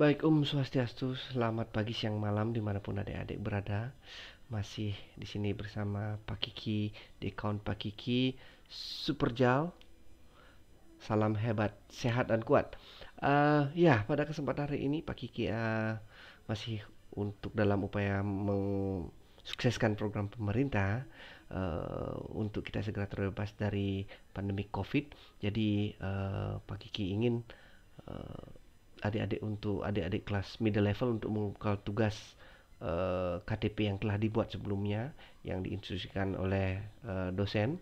Baik Om um Swastiastu, selamat pagi, siang, malam dimanapun adik-adik berada. Masih di sini bersama Pak Kiki, di account Pak Kiki, Superjal. Salam hebat, sehat dan kuat. Uh, ya, pada kesempatan hari ini Pak Kiki uh, masih untuk dalam upaya mensukseskan program pemerintah uh, untuk kita segera terbebas dari pandemi COVID. Jadi uh, Pak Kiki ingin uh, adik-adik untuk adik-adik kelas middle level untuk membuka tugas uh, eh, KTP yang telah dibuat sebelumnya yang diinstruksikan oleh uh, dosen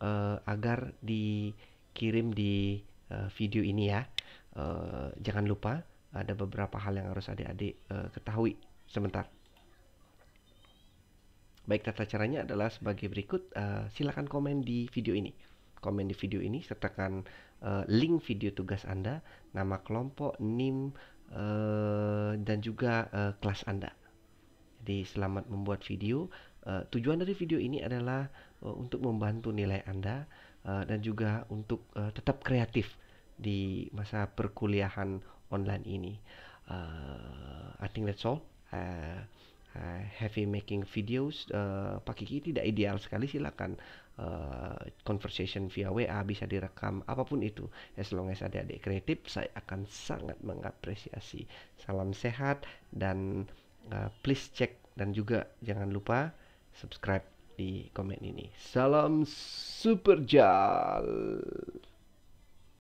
uh, agar dikirim di uh, video ini ya. Uh, jangan lupa ada beberapa hal yang harus adik-adik uh, ketahui sebentar. Baik tata caranya adalah sebagai berikut. Uh, silakan komen di video ini komen di video ini sertakan uh, link video tugas Anda, nama kelompok, NIM, uh, dan juga uh, kelas Anda. Jadi selamat membuat video. Uh, tujuan dari video ini adalah uh, untuk membantu nilai Anda uh, dan juga untuk uh, tetap kreatif di masa perkuliahan online ini. Uh, I think that's all. Uh, uh, heavy making videos uh, Pak Kiki tidak ideal sekali silakan uh, conversation via WA bisa direkam apapun itu as long as ada adik kreatif saya akan sangat mengapresiasi salam sehat dan uh, please check dan juga jangan lupa subscribe di komen ini salam super jal